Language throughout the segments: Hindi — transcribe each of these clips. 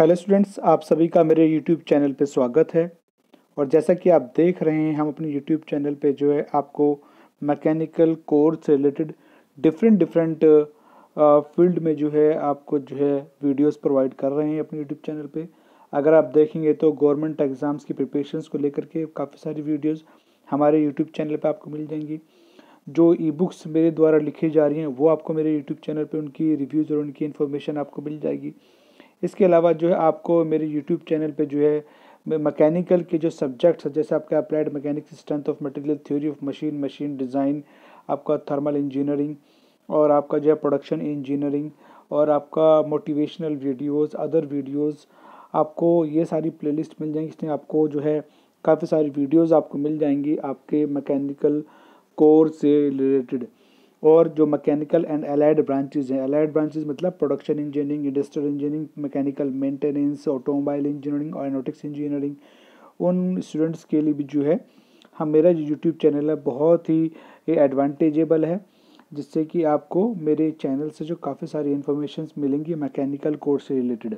हेलो स्टूडेंट्स आप सभी का मेरे यूट्यूब चैनल पे स्वागत है और जैसा कि आप देख रहे हैं हम अपने यूट्यूब चैनल पे जो है आपको मैकेनिकल कोर्स से रिलेटेड डिफरेंट डिफरेंट फील्ड में जो है आपको जो है वीडियोस प्रोवाइड कर रहे हैं अपने यूट्यूब चैनल पे अगर आप देखेंगे तो गवर्नमेंट एग्ज़ाम्स की प्रिपरेशंस को लेकर के काफ़ी सारी वीडियोज़ हमारे यूट्यूब चैनल पर आपको मिल जाएंगी जो ई बुक्स मेरे द्वारा लिखी जा रही हैं वो आपको मेरे यूट्यूब चैनल पर उनकी रिव्यूज़ और उनकी इन्फॉर्मेशन आपको मिल जाएगी इसके अलावा जो है आपको मेरे यूट्यूब चैनल पे जो है मैकेनिकल के जो सब्जेक्ट्स हैं जैसे आपका applied mechanic strength of material theory of machine machine design आपका थर्मल इंजीनियरिंग और आपका जो है प्रोडक्शन इंजीनियरिंग और आपका मोटिवेशनल वीडियोस अदर वीडियोस आपको ये सारी प्लेलिस्ट मिल जाएंगी इसमें आपको जो है काफ़ी सारी वीडियोस आपको मिल जाएंगी आपके मैकेनिकल कोर से रिलेटेड और जो मैकेनिकल एंड एलाइड ब्रांचेज हैं एलाइड ब्रांचेज मतलब production engineering industrial engineering mechanical maintenance automobile engineering aeronautics engineering उन स्टूडेंट्स के लिए भी जो है हम हाँ, मेरा जो यूट्यूब चैनल है बहुत ही एडवांटेजेबल है जिससे कि आपको मेरे चैनल से जो काफ़ी सारी इन्फॉर्मेशन मिलेंगी मैकेनिकल कोर्स से रिलेटेड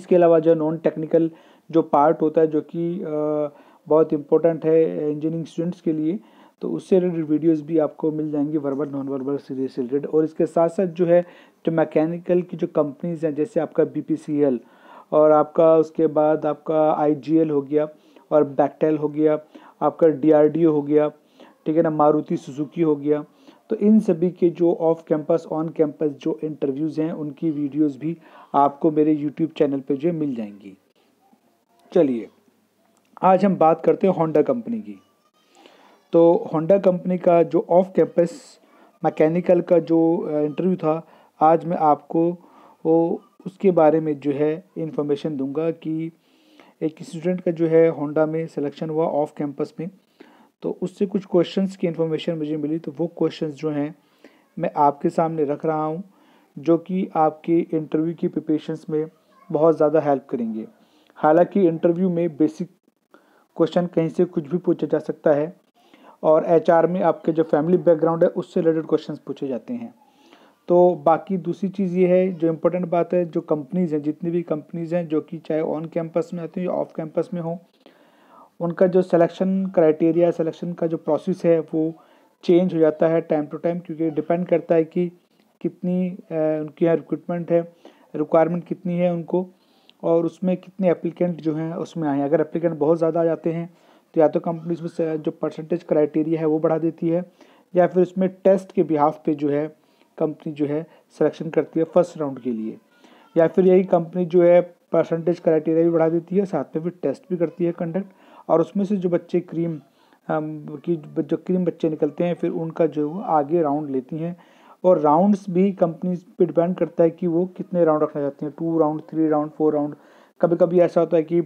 इसके अलावा जो नॉन टेक्निकल जो पार्ट होता है जो कि बहुत इम्पोर्टेंट है इंजीनियरिंग स्टूडेंट्स के लिए तो उससे रिलेटेड वीडियोस भी आपको मिल जाएंगी वर्बल नॉन वर्बल सीरीज से रिलेटेड और इसके साथ साथ जो है जो तो मैकेनिकल की जो कंपनीज हैं जैसे आपका बी और आपका उसके बाद आपका आई हो गया और बैकटेल हो गया आपका डी हो गया ठीक है ना मारुति सुजुकी हो गया तो इन सभी के जो ऑफ कैंपस ऑन कैंपस जो इंटरव्यूज़ हैं उनकी वीडियोस भी आपको मेरे यूट्यूब चैनल पे जो मिल जाएंगी चलिए आज हम बात करते हैं होंडा कंपनी की तो होंडा कंपनी का जो ऑफ कैंपस मैकेनिकल का जो इंटरव्यू uh, था आज मैं आपको वो उसके बारे में जो है इन्फॉर्मेशन दूंगा कि एक स्टूडेंट का जो है होंडा में सिलेक्शन हुआ ऑफ कैंपस में तो उससे कुछ क्वेश्चंस की इन्फॉर्मेशन मुझे मिली तो वो क्वेश्चंस जो हैं मैं आपके सामने रख रहा हूँ जो कि आपके इंटरव्यू की प्रिपरेशंस में बहुत ज़्यादा हेल्प करेंगे हालांकि इंटरव्यू में बेसिक क्वेश्चन कहीं से कुछ भी पूछा जा सकता है और एच में आपके जो फैमिली बैकग्राउंड है उससे रिलेटेड क्वेश्चन पूछे जाते हैं तो बाकी दूसरी चीज़ ये है जो इम्पोर्टेंट बात है जो कंपनीज़ हैं जितनी भी कंपनीज़ हैं जो कि चाहे ऑन कैंपस में आती हैं या ऑफ कैंपस में हों उनका जो सिलेक्शन क्राइटेरिया सिलेक्शन का जो प्रोसेस है वो चेंज हो जाता है टाइम टू टाइम क्योंकि डिपेंड करता है कि कितनी उनकी यहाँ रिक्रूटमेंट है रिक्वायरमेंट कितनी है उनको और उसमें कितने एप्लीकेंट जो हैं उसमें आए अगर एप्लीकेंट बहुत ज़्यादा आ जाते हैं या तो कंपनी उसमें जो परसेंटेज क्राइटेरिया है वो बढ़ा देती है या फिर उसमें टेस्ट के बिहाफ पे जो है कंपनी जो है सिलेक्शन करती है फर्स्ट राउंड के लिए या फिर यही कंपनी जो है परसेंटेज क्राइटेरिया भी बढ़ा देती है साथ में फिर टेस्ट भी करती है कंडक्ट और उसमें से जो बच्चे क्रीम की जो क्रीम बच्चे निकलते हैं फिर उनका जो आगे राउंड लेती हैं और राउंड्स भी कंपनी पर डिपेंड करता है कि वो कितने राउंड रखना चाहती हैं two round three round four round कभी कभी ऐसा होता है कि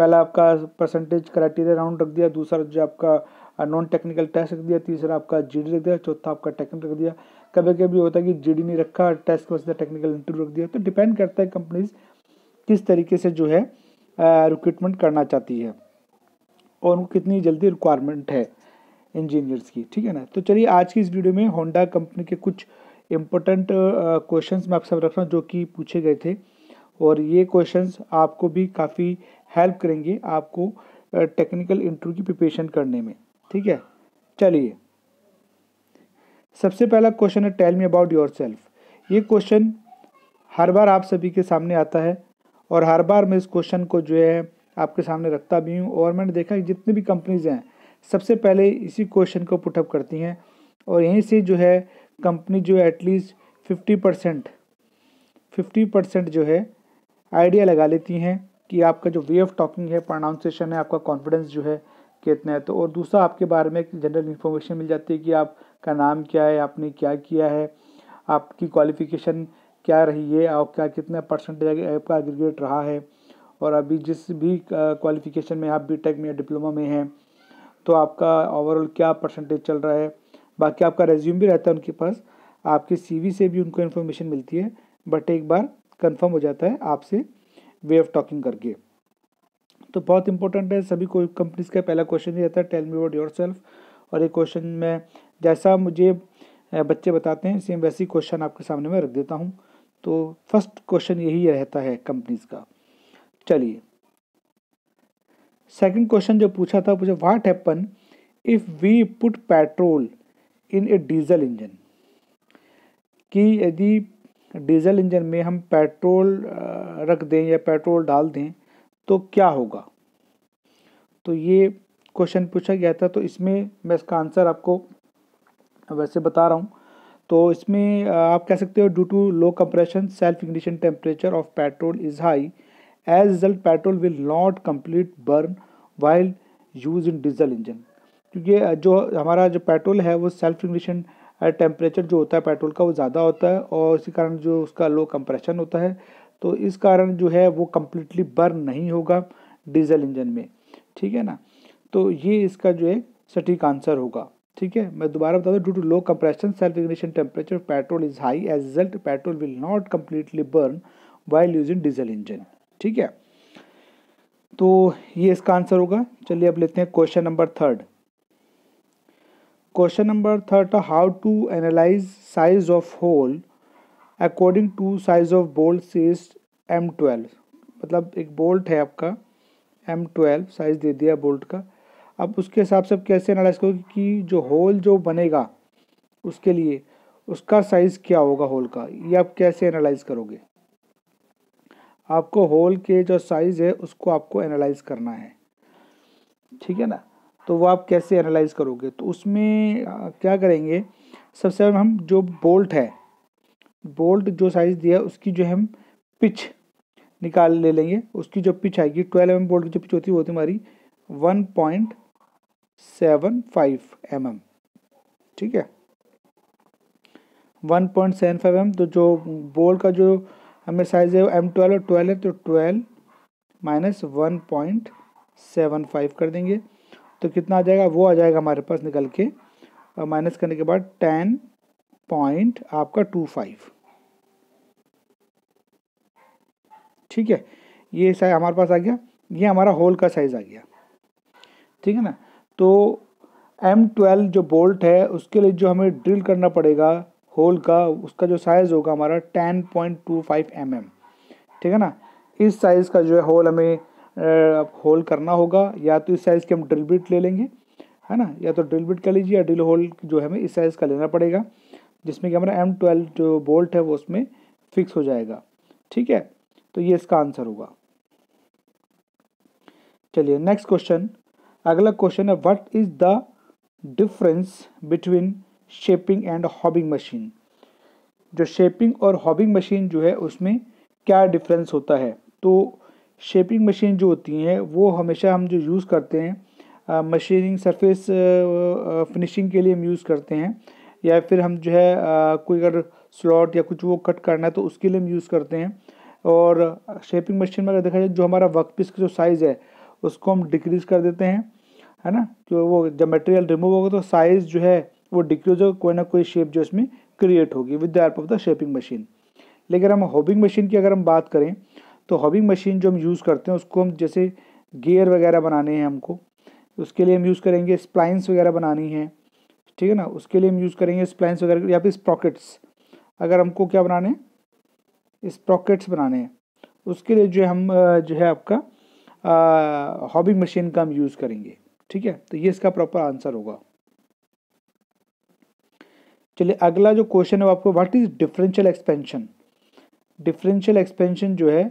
पहला आपका परसेंटेज क्राइटेरिया राउंड रख दिया दूसरा जो आपका नॉन टेक्निकल टेस्ट रख दिया तीसरा आपका जीडी रख दिया चौथा आपका टेक्निकल रख दिया कभी कभी होता है कि जीडी नहीं रखा टेस्ट के वजह टेक्निकल इंटरव्यू रख दिया तो डिपेंड करता है कंपनीज किस तरीके से जो है रिक्रूटमेंट करना चाहती है और उनको कितनी जल्दी रिक्वायरमेंट है इंजीनियर्स की ठीक है ना तो चलिए आज की इस वीडियो में होंडा कंपनी के कुछ इम्पोर्टेंट क्वेश्चंस मैं आप सब रख रहा हूँ जो कि पूछे गए थे और ये क्वेश्चंस आपको भी काफ़ी हेल्प करेंगे आपको टेक्निकल इंटरव्यू की प्रिपरेशन करने में ठीक है चलिए सबसे पहला क्वेश्चन है tell me about yourself ये क्वेश्चन हर बार आप सभी के सामने आता है और हर बार मैं इस क्वेश्चन को जो है आपके सामने रखता भी हूँ और मैंने देखा कि जितनी भी कंपनीज हैं सबसे पहले इसी क्वेश्चन को पुटअप करती हैं और यहीं से जो है कंपनी जो है at least fifty percent fifty percent जो है आइडिया लगा लेती हैं कि आपका जो वे ऑफ टॉकिंग है प्रोनाउंसिएशन है आपका कॉन्फिडेंस जो है कितना है तो और दूसरा आपके बारे में जनरल इन्फॉर्मेशन मिल जाती है कि आपका नाम क्या है आपने क्या किया है आपकी क्वालिफिकेशन क्या रही है और क्या कितना परसेंटेज आपका एग्रीगेट रहा है और अभी जिस भी क्वालिफिकेशन में आप बीटेक में या डिप्लोमा में हैं तो आपका ओवरऑल क्या परसेंटेज चल रहा है बाकी आपका रेज्यूम भी रहता है उनके पास आपके सीवी से भी उनको इन्फॉर्मेशन मिलती है बट एक बार कंफर्म हो जाता है आपसे वे ऑफ टॉकिंग करके तो बहुत इंपॉर्टेंट है सभी कोई कंपनीज का पहला क्वेश्चन ही रहता है tell me about yourself और ये क्वेश्चन में जैसा मुझे बच्चे बताते हैं सेम वैसे क्वेश्चन आपके सामने में रख देता हूँ तो फर्स्ट क्वेश्चन यही रहता है कंपनीज का चलिए सेकंड क्वेश्चन जो पूछा था पूछा what happen if we put petrol in a diesel engine कि यदि डीजल इंजन में हम पेट्रोल रख दें या पेट्रोल डाल दें तो क्या होगा तो ये क्वेश्चन पूछा गया था तो इसमें मैं इसका आंसर आपको वैसे बता रहा हूँ तो इसमें आप कह सकते हो due to low compression self ignition temperature of petrol is high as result petrol will not complete burn while use in diesel engine क्योंकि जो हमारा जो पेट्रोल है वो सेल्फ इग्निशन टेम्परेचर जो होता है पेट्रोल का वो ज़्यादा होता है और इसी कारण जो उसका लो कंप्रेशन होता है तो इस कारण जो है वो कम्प्लीटली बर्न नहीं होगा डीजल इंजन में ठीक है ना तो ये इसका जो है सटीक आंसर होगा ठीक है मैं दोबारा बता दूँ due to low compression self ignition temperature petrol is high as result petrol will not completely burn while using diesel engine ठीक है तो ये इसका आंसर होगा चलिए अब लेते हैं question number third question number third how to analyze size of hole according to size of bolt सीज एम ट्वेल्व मतलब एक बोल्ट है आपका एम ट्वेल्व साइज दे दिया बोल्ट का अब उसके हिसाब से आप कैसे एनालाइज करोगे कि जो होल जो बनेगा उसके लिए उसका साइज़ क्या होगा होल का ये आप कैसे एनालाइज करोगे आपको होल के जो साइज़ है उसको आपको एनालाइज करना है ठीक है ना तो वो आप कैसे एनालाइज करोगे तो उसमें क्या करेंगे सबसे पहले हम जो बोल्ट है बोल्ट जो साइज़ दिया उसकी जो हम पिच निकाल ले लेंगे उसकी जो पिच आएगी ट्वेल्व एम बोल्ट की जो पिच होती है वो हमारी one point seven five M M ठीक है one point seven five M तो जो बोल्ट का जो हमें साइज़ है एम ट्वेल्व और ट्वेल्व है तो twelve minus one point seven five कर देंगे तो कितना आ जाएगा वो आ जाएगा हमारे पास निकल के और माइनस करने के बाद टेन पॉइंट आपका टू फाइव ठीक है ये साइज हमारे पास आ गया ये हमारा होल का साइज़ आ गया ठीक है ना तो एम ट्वेल्व जो बोल्ट है उसके लिए जो हमें ड्रिल करना पड़ेगा होल का उसका जो साइज़ होगा हमारा ten point two five M M ठीक है ना इस साइज़ का जो है होल हमें होल करना होगा या तो इस साइज़ की हम ड्रिल बिट ले लेंगे है ना या तो ड्रिल बिट कर लीजिए या ड्रिल होल जो है हमें इस साइज़ का लेना पड़ेगा जिसमें कि हमारा एम ट्वेल्व जो बोल्ट है वो उसमें फिक्स हो जाएगा ठीक है तो ये इसका आंसर होगा चलिए नेक्स्ट क्वेश्चन अगला क्वेश्चन है what is the difference between shaping and hobbing machine जो शेपिंग और हॉबिंग मशीन जो है उसमें क्या डिफरेंस होता है तो शेपिंग मशीन जो होती हैं वो हमेशा हम जो यूज़ करते हैं मशीनिंग सरफेस फिनिशिंग के लिए हम यूज़ करते हैं या फिर हम जो है कोई अगर स्लॉट या कुछ वो कट करना है तो उसके लिए हम यूज़ करते हैं और शेपिंग मशीन में अगर देखा जाए जो हमारा वर्क पीस का जो साइज़ है उसको हम डिक्रीज़ कर देते हैं है ना जो वो जब मटेरियल रिमूव होगा तो साइज़ जो है वो डिक्रीज होगा कोई ना कोई शेप जो इसमें क्रिएट होगी with the help of the shaping machine लेकिन हम होबिंग मशीन की अगर हम बात करें तो हॉबिंग मशीन जो हम यूज़ करते हैं उसको हम जैसे गेयर वगैरह बनाने हैं हमको उसके लिए हम यूज़ करेंगे स्प्लाइंस वगैरह बनानी है ठीक है ना उसके लिए हम यूज़ करेंगे स्प्लाइंस वगैरह या फिर स्प्रॉकेट्स अगर हमको क्या बनाने हैं स्प्रॉकेट्स बनाने हैं उसके लिए जो हम जो है आपका हॉबिंग मशीन का हम यूज़ करेंगे ठीक है तो ये इसका प्रॉपर आंसर होगा चलिए अगला जो क्वेश्चन है वो आपको what is differential expansion differential expansion जो है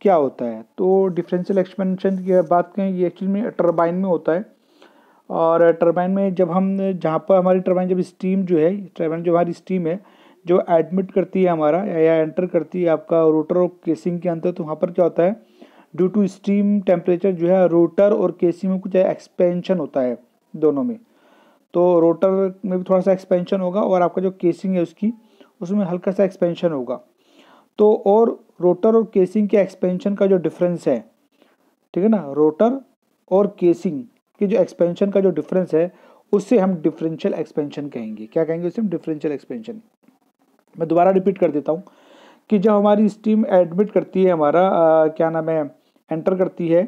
क्या होता है तो डिफरेंशियल एक्सपेंशन की बात करें ये एक्चुअली में टर्बाइन में होता है और टर्बाइन में जब हम जहाँ पर हमारी टर्बाइन जब स्टीम जो है टर्बाइन जो हमारी स्टीम है जो एडमिट करती है हमारा या एंटर करती है आपका रोटर और केसिंग के अंदर तो वहाँ पर क्या होता है ड्यू टू स्टीम टेम्परेचर जो है रोटर और केसिंग में कुछ एक्सपेंशन होता है दोनों में तो रोटर में भी थोड़ा सा एक्सपेंशन होगा और आपका जो केसिंग है उसकी उसमें हल्का सा एक्सपेंशन होगा तो और रोटर और केसिंग के एक्सपेंशन का जो डिफरेंस है ठीक है ना रोटर और केसिंग के जो एक्सपेंशन का जो डिफरेंस है उससे हम डिफरेंशियल एक्सपेंशन कहेंगे क्या कहेंगे उससे हम डिफरेंशियल एक्सपेंशन मैं दोबारा रिपीट कर देता हूँ कि जब हमारी स्टीम एडमिट करती है हमारा आ, क्या नाम है एंटर करती है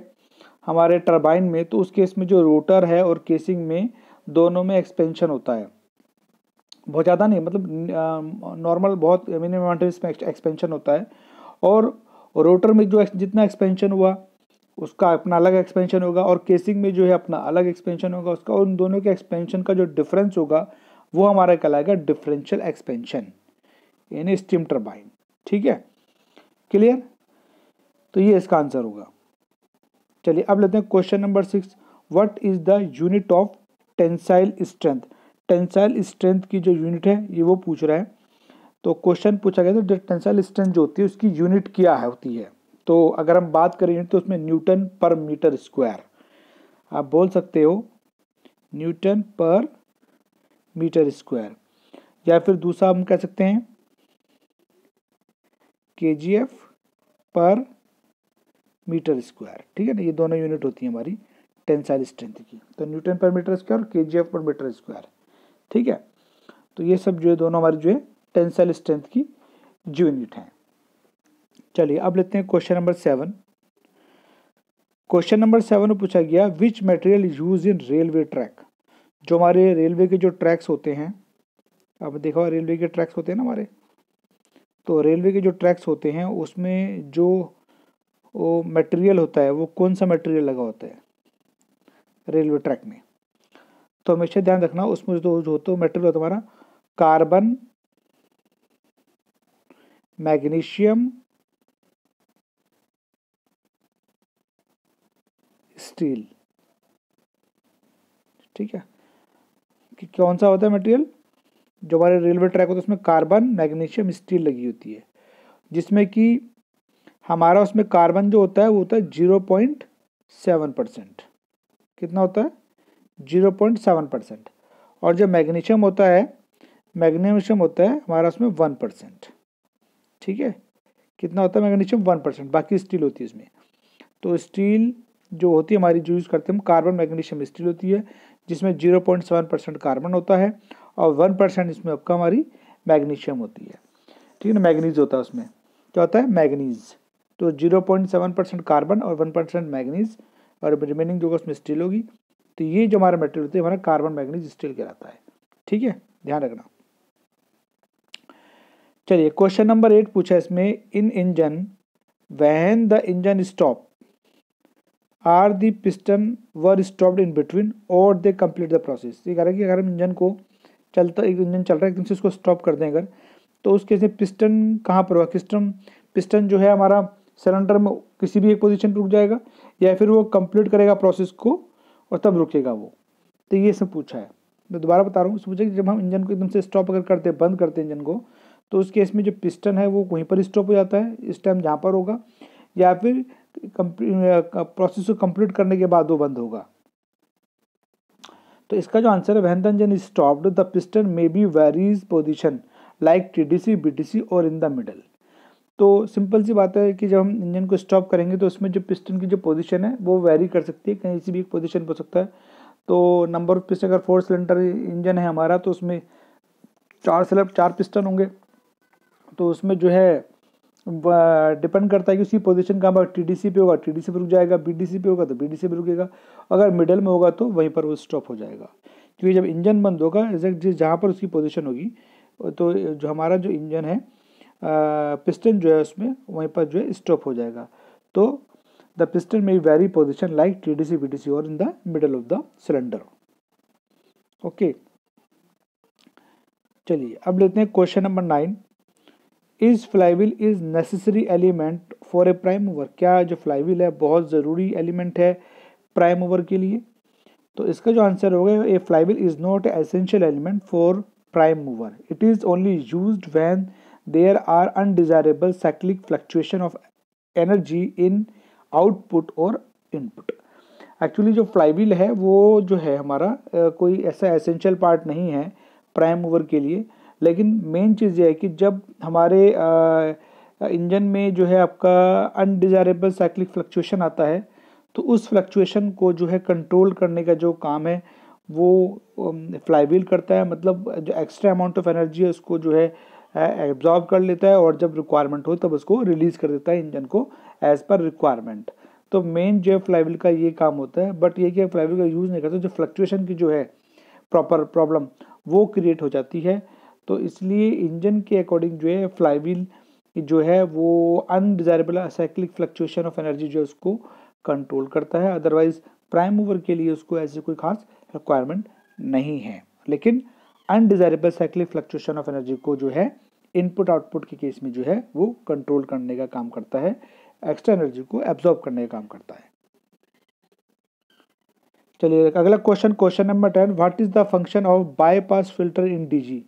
हमारे टर्बाइन में तो उस केस में जो रोटर है और केसिंग में दोनों में एक्सपेंशन होता है बहुत ज़्यादा नहीं मतलब नॉर्मल बहुत मिनिमम अमाउंट इसमें एक्सपेंशन होता है और रोटर में जो जितना एक्सपेंशन हुआ उसका अपना अलग एक्सपेंशन होगा और केसिंग में जो है अपना अलग एक्सपेंशन होगा उसका उन दोनों के एक्सपेंशन का जो डिफरेंस होगा वो हमारा कहलाएगा डिफरेंशियल एक्सपेंशन यानी स्टीम टर्बाइन ठीक है क्लियर तो ये इसका आंसर होगा चलिए अब लेते हैं question number six what is the unit of tensile strength tensile strength की जो यूनिट है ये वो पूछ रहा है तो क्वेश्चन पूछा गया था जो टेंसाइल स्ट्रेंथ जो होती है उसकी यूनिट क्या होती है तो अगर हम बात करें यूनिट तो उसमें न्यूटन पर मीटर स्क्वायर आप बोल सकते हो न्यूटन पर मीटर स्क्वायर या फिर दूसरा हम कह सकते हैं K G F per metre square ठीक है ना ये दोनों यूनिट होती है हमारी टेंसाइल स्ट्रेंथ की तो न्यूटन पर मीटर स्क्वायर और K G F per metre square ठीक है तो ये सब जो है दोनों हमारी जो है टेंसल स्ट्रेंथ की जो यूनिट हैं चलिए अब लेते हैं question number seven question number seven में पूछा गया which material use in railway track जो हमारे रेलवे के जो ट्रैक्स होते हैं अब देखा रेलवे के ट्रैक्स होते हैं ना हमारे तो रेलवे के जो ट्रैक्स होते हैं उसमें जो वो मटेरियल होता है वो कौन सा मटेरियल लगा होता है रेलवे ट्रैक में तो हमेशा ध्यान रखना उसमें जो जो तो मेटेरियल होता हमारा कार्बन मैग्नीशियम स्टील ठीक है कि कौन सा होता है मटेरियल जो हमारे रेलवे ट्रैक होता है उसमें कार्बन मैग्नीशियम स्टील लगी होती है जिसमें कि हमारा उसमें कार्बन जो होता है वो होता है जीरो पॉइंट सेवन परसेंट कितना होता है जीरो पॉइंट सेवन परसेंट और जो मैग्नीशियम होता है मैग्नीशियम होता है हमारा उसमें वन परसेंट ठीक है कितना होता है मैग्नीशियम वन परसेंट बाकी स्टील होती है इसमें तो स्टील जो होती है हमारी जो यूज़ करते हैं हम कार्बन मैग्नीशियम स्टील होती है जिसमें zero point seven percent carbon होता है और वन परसेंट इसमें आपका हमारी मैग्नीशियम होती है ठीक है ना मैगनीज होता है उसमें क्या होता है मैगनीज तो zero point seven percent carbon और वन परसेंट मैगनीज और रिमेनिंग जो होगा उसमें स्टील होगी तो ये जो हमारा मेटेरियल होता है हमारा कार्बन मैग्नीज स्टील कहलाता है ठीक है ध्यान रखना चलिए क्वेश्चन नंबर एट पूछा इसमें in engine when the engine stop are the piston were stopped in between और दे कंप्लीट द प्रोसेस ये कह रहे हैं कि अगर हम इंजन को चलता एक इंजन चल रहा है एकदम से उसको स्टॉप कर दें अगर तो उसके से पिस्टन कहाँ पर होगा पिस्टन पिस्टन जो है हमारा सिलेंडर में किसी भी एक पोजीशन पर रुक जाएगा या फिर वो कंप्लीट करेगा प्रोसेस को और तब रुकेगा वो तो ये सब पूछा है मैं दोबारा बता रहा हूँ पूछा कि जब हम इंजन को एकदम से स्टॉप अगर करते हैं बंद करते हैं इंजन को तो उस केस में जो पिस्टन है वो वहीं पर स्टॉप हो जाता है इस टाइम जहाँ पर होगा या फिर प्रोसेस को कंप्लीट करने के बाद वो बंद होगा तो इसका जो आंसर है when the engine is stopped the piston may be varies position like T D C B D C और इन द मिडल तो सिंपल सी बात है कि जब हम इंजन को स्टॉप करेंगे तो उसमें जो पिस्टन की जो पोजीशन है वो वेरी कर सकती है कहीं से भी एक पोजीशन हो सकता है तो नंबर ऑफ पिस्टन अगर फोर सिलेंडर इंजन है हमारा तो उसमें चार सिलेंडर चार पिस्टन होंगे तो उसमें जो है डिपेंड करता है कि उसकी पोजीशन कहाँ पर टी डी सी पे होगा टी डी सी पर रुक जाएगा बी डी सी पे होगा तो बी डी सी पे रुकेगा अगर मिडल में होगा तो वहीं पर वो स्टॉप हो जाएगा क्योंकि जब इंजन बंद होगा एग्जैक्ट जहाँ पर उसकी पोजिशन होगी तो जो हमारा जो इंजन है पिस्टन जो है उसमें वहीं पर जो है स्टॉप हो जाएगा तो the piston may vary position like T D C B D C और in the middle of the cylinder okay चलिए अब लेते हैं question number nine is flywheel is necessary element for a prime over क्या जो फ्लाईविल है बहुत ज़रूरी एलिमेंट है प्राइम ओवर के लिए तो इसका जो आंसर होगा a flywheel is not essential element for prime mover it is only use when there are undesirable cyclic fluctuation of energy in output और input एक्चुअली जो फ्लाईवील है वो जो है हमारा कोई ऐसा एसेंशियल पार्ट नहीं है प्राइम ओवर के लिए लेकिन मेन चीज़ ये है कि जब हमारे इंजन में जो है आपका अनडिजायरेबल साइक्लिक फ्लक्चुएशन आता है तो उस फ्लक्चुएशन को जो है कंट्रोल करने का जो काम है वो फ्लाईवील करता है मतलब जो एक्स्ट्रा अमाउंट ऑफ एनर्जी है उसको जो है एब्जॉर्ब कर लेता है और जब रिक्वायरमेंट हो तब उसको रिलीज़ कर देता है इंजन को एज़ पर रिक्वायरमेंट तो मेन जो है फ्लाईविल का ये काम होता है बट ये कि फ्लाईविल का यूज़ नहीं करते जो फ्लक्चुएशन की जो है प्रॉपर प्रॉब्लम वो क्रिएट हो जाती है तो इसलिए इंजन के अकॉर्डिंग जो है फ्लाईविल जो है वो undesirable cyclic fluctuation of energy जो है उसको कंट्रोल करता है अदरवाइज प्राइम मूवर के लिए उसको ऐसी कोई खास रिक्वायरमेंट नहीं है लेकिन undesirable cyclic fluctuation of energy को जो है इनपुट आउटपुट के केस में जो है वो कंट्रोल करने का काम करता है एक्स्ट्रा एनर्जी को एब्जॉर्ब करने का काम करता है चलिए अगला question question number ten what is the function of bypass filter in DG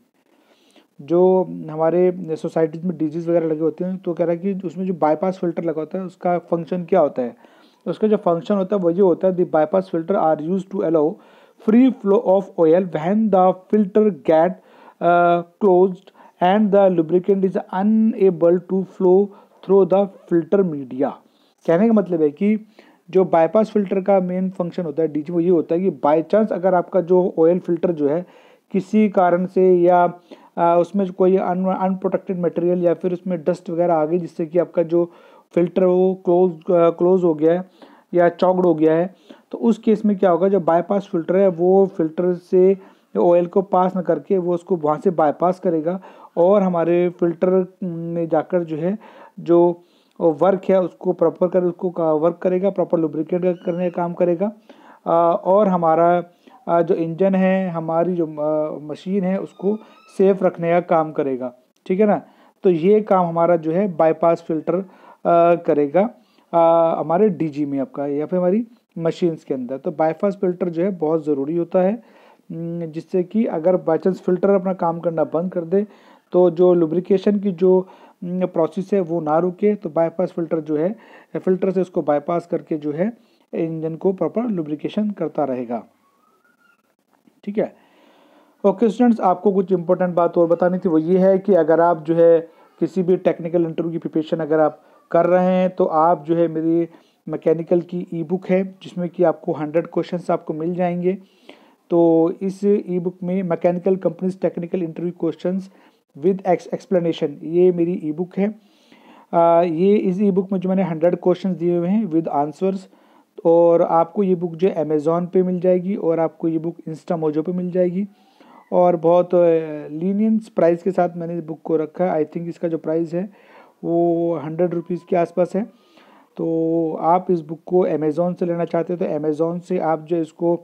जो हमारे सोसाइटीज़ में डीजीज वगैरह लगे होते हैं तो कह रहा है कि उसमें जो बायपास फिल्टर लगा होता है उसका फंक्शन क्या होता है उसका जो फंक्शन होता है वो ये होता है the bypass filter are use to allow free flow of oil when the filter get uh, closed and the lubricant is unable to flow through the filter media कहने का मतलब है कि जो बाईपास फिल्टर का मेन फंक्शन होता है डीजी वो ये होता है कि बाई चांस अगर आपका जो ऑयल फिल्टर जो है किसी कारण से या आ, uh, उसमें कोई अनप्रोटेक्टेड मटेरियल या फिर उसमें डस्ट वगैरह आ गई जिससे कि आपका जो फिल्टर वो क्लोज क्लोज uh, हो गया है या चौकड हो गया है तो उस केस में क्या होगा जो बाईपास फिल्टर है वो फिल्टर से ऑयल को पास ना करके वो उसको वहाँ से बाईपास करेगा और हमारे फिल्टर में जाकर जो है जो वर्क है उसको प्रॉपर कर उसको वर्क करेगा प्रॉपर लुब्रिकेट करने का काम करेगा और हमारा जो इंजन है हमारी जो मशीन है उसको सेफ रखने का काम करेगा ठीक है ना तो ये काम हमारा जो है बाईपास फिल्टर करेगा हमारे डीजी में आपका या फिर हमारी मशीन्स के अंदर तो बाईफास फिल्टर जो है बहुत ज़रूरी होता है जिससे कि अगर बाई चांस फिल्टर अपना काम करना बंद कर दे तो जो लुब्रिकेशन की जो प्रोसेस है वो ना रुके तो बाईपास फिल्टर जो है फिल्टर से उसको बाईपास करके जो है इंजन को प्रॉपर लुब्रिकेशन करता रहेगा ठीक है ओके स्टूडेंट्स आपको कुछ इंपॉर्टेंट बात और बतानी थी वो ये है कि अगर आप जो है किसी भी टेक्निकल इंटरव्यू की प्रिपरेशन अगर आप कर रहे हैं तो आप जो है मेरी मैकेनिकल की ई बुक है जिसमें कि आपको हंड्रेड क्वेश्चन आपको मिल जाएंगे तो इस ई बुक में mechanical companies technical interview question with ex explanation ये मेरी ई बुक है आ, ये इस ई बुक में जो मैंने हंड्रेड क्वेश्चन दिए हुए हैं विद आंसर्स और आपको ये बुक जो है अमेज़ोन पर मिल जाएगी और आपको ये बुक इंस्टा मोजो पर मिल जाएगी और बहुत लीनियंस प्राइस के साथ मैंने इस बुक को रखा है आई थिंक इसका जो प्राइस है वो हंड्रेड रुपीज़ के आसपास है तो आप इस बुक को अमेज़ोन से लेना चाहते हैं तो अमेज़ोन से आप जो इसको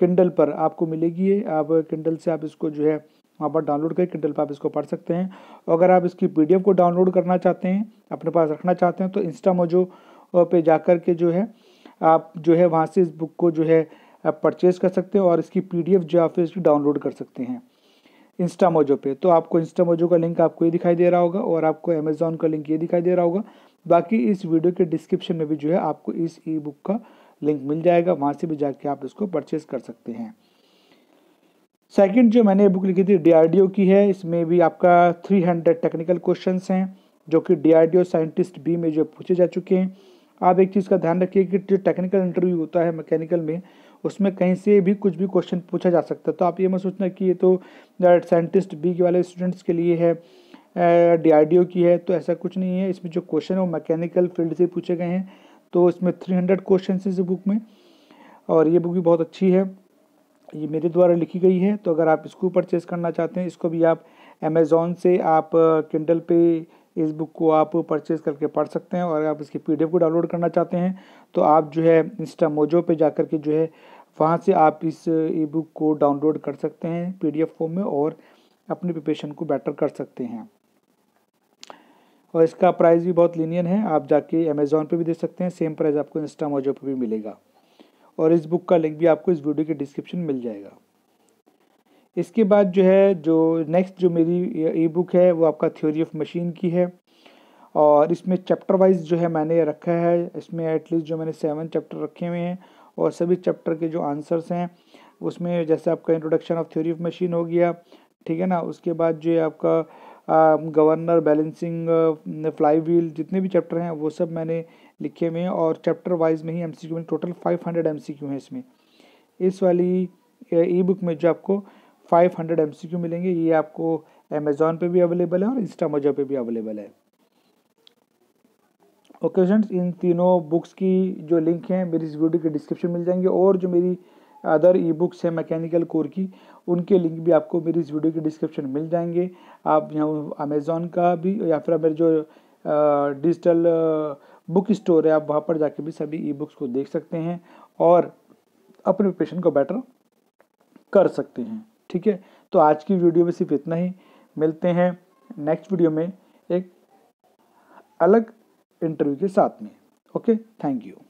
किंडल पर आपको मिलेगी आप किंडल से आप इसको जो है वहाँ पर डाउनलोड करें किंडल पर आप इसको पढ़ सकते हैं अगर आप इसकी पी को डाउनलोड करना चाहते हैं अपने पास रखना चाहते हैं तो इंस्टा मोजो पे जा कर के जो है आप जो है वहाँ से इस बुक को जो है आप परचेज़ कर सकते हैं और इसकी पी जो आप इसकी डाउनलोड कर सकते हैं इंस्टा मोजो पे तो आपको इंस्टा मोजो का लिंक आपको ये दिखाई दे रहा होगा और आपको अमेजोन का लिंक ये दिखाई दे रहा होगा बाकी इस वीडियो के डिस्क्रिप्शन में भी जो है आपको इस ई बुक का लिंक मिल जाएगा वहाँ से भी जाके आप इसको परचेज कर सकते हैं सेकंड जो मैंने बुक लिखी थी डी की है इसमें भी आपका 300 टेक्निकल क्वेश्चंस हैं जो कि डीआरडीओ साइंटिस्ट बी में जो पूछे जा चुके हैं आप एक चीज़ का ध्यान रखिए कि जो टेक्निकल इंटरव्यू होता है मैकेनिकल में उसमें कहीं से भी कुछ भी क्वेश्चन पूछा जा सकता है तो आप ये मत सोचना कि ये तो साइंटिस्ट uh, बी के वाले स्टूडेंट्स के लिए है डी uh, की है तो ऐसा कुछ नहीं है इसमें जो क्वेश्चन है वो मैकेनिकल फील्ड से पूछे गए हैं तो इसमें थ्री हंड्रेड क्वेश्चन इस बुक में और ये बुक भी बहुत अच्छी है ये मेरे द्वारा लिखी गई है तो अगर आप इसको परचेज़ करना चाहते हैं इसको भी आप अमेज़ोन से आप किंडल uh, पे इस बुक को आप परचेज़ करके पढ़ सकते हैं और आप इसकी पीडीएफ को डाउनलोड करना चाहते हैं तो आप जो है इंस्टा मोजो पे जा कर के जो है वहाँ से आप इस ई बुक को डाउनलोड कर सकते हैं पीडीएफ फॉर्म में और अपने प्रिपरेशन को बेटर कर सकते हैं और इसका प्राइस भी बहुत लीनियन है आप जाके अमेज़ोन पे भी दे सकते हैं सेम प्राइस आपको इंस्टा मोजो पर भी मिलेगा और इस बुक का लिंक भी आपको इस वीडियो के डिस्क्रिप्शन मिल जाएगा इसके बाद जो है जो नेक्स्ट जो मेरी ई बुक है वो आपका थ्योरी ऑफ मशीन की है और इसमें चैप्टर वाइज जो है मैंने रखा है इसमें एटलीस्ट जो मैंने सेवन चैप्टर रखे हुए हैं और सभी चैप्टर के जो आंसर्स हैं उसमें जैसे आपका introduction of theory of machine हो गया ठीक है ना उसके बाद जो है आपका गवर्नर बैलेंसिंग फ्लाई व्हील जितने भी चैप्टर हैं वो सब मैंने लिखे हुए हैं और चैप्टर वाइज में ही M C Q total five hundred M C Q हैं इसमें इस वाली ई बुक में जो आपको five hundred M C Q मिलेंगे ये आपको अमेज़ोन पे भी अवेलेबल है और इंस्टा मोजो पे भी अवेलेबल है फ्रेंड्स इन तीनों बुक्स की जो लिंक हैं मेरी इस वीडियो के डिस्क्रिप्शन मिल जाएंगे और जो मेरी अदर ई बुक्स हैं मैकेनिकल कोर की उनके लिंक भी आपको मेरी इस वीडियो के डिस्क्रिप्शन मिल जाएंगे आप यहाँ अमेज़ोन का भी या फिर मेरे जो डिजिटल बुक स्टोर है आप वहाँ पर जाके भी सभी ई बुक्स को देख सकते हैं और अपने पेशेंट को बेटर कर सकते हैं ठीक है तो आज की वीडियो में सिर्फ इतना ही मिलते हैं नेक्स्ट वीडियो में एक अलग इंटरव्यू के साथ में ओके थैंक यू